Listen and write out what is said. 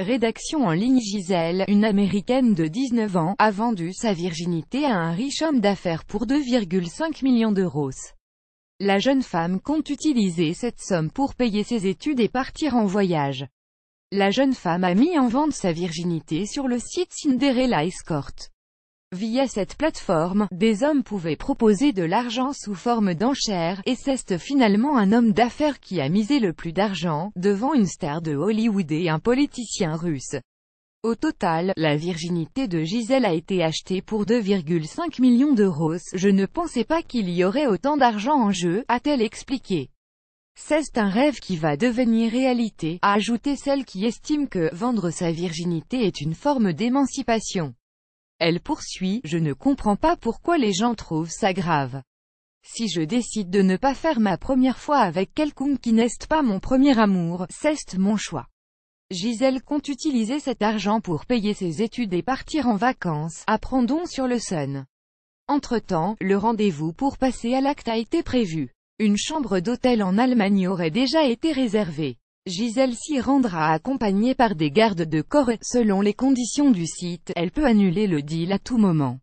Rédaction en ligne Gisèle, une américaine de 19 ans, a vendu sa virginité à un riche homme d'affaires pour 2,5 millions d'euros. La jeune femme compte utiliser cette somme pour payer ses études et partir en voyage. La jeune femme a mis en vente sa virginité sur le site Cinderella Escort. Via cette plateforme, des hommes pouvaient proposer de l'argent sous forme d'enchères, et c'est finalement un homme d'affaires qui a misé le plus d'argent, devant une star de Hollywood et un politicien russe. Au total, la virginité de Gisèle a été achetée pour 2,5 millions d'euros. Je ne pensais pas qu'il y aurait autant d'argent en jeu, a-t-elle expliqué. C'est un rêve qui va devenir réalité, a ajouté celle qui estime que vendre sa virginité est une forme d'émancipation. Elle poursuit, je ne comprends pas pourquoi les gens trouvent ça grave. Si je décide de ne pas faire ma première fois avec quelqu'un qui n'est pas mon premier amour, c'est mon choix. Gisèle compte utiliser cet argent pour payer ses études et partir en vacances, apprendons sur le Sun. Entre-temps, le rendez-vous pour passer à l'acte a été prévu. Une chambre d'hôtel en Allemagne aurait déjà été réservée. Gisèle s'y rendra accompagnée par des gardes de corps selon les conditions du site, elle peut annuler le deal à tout moment.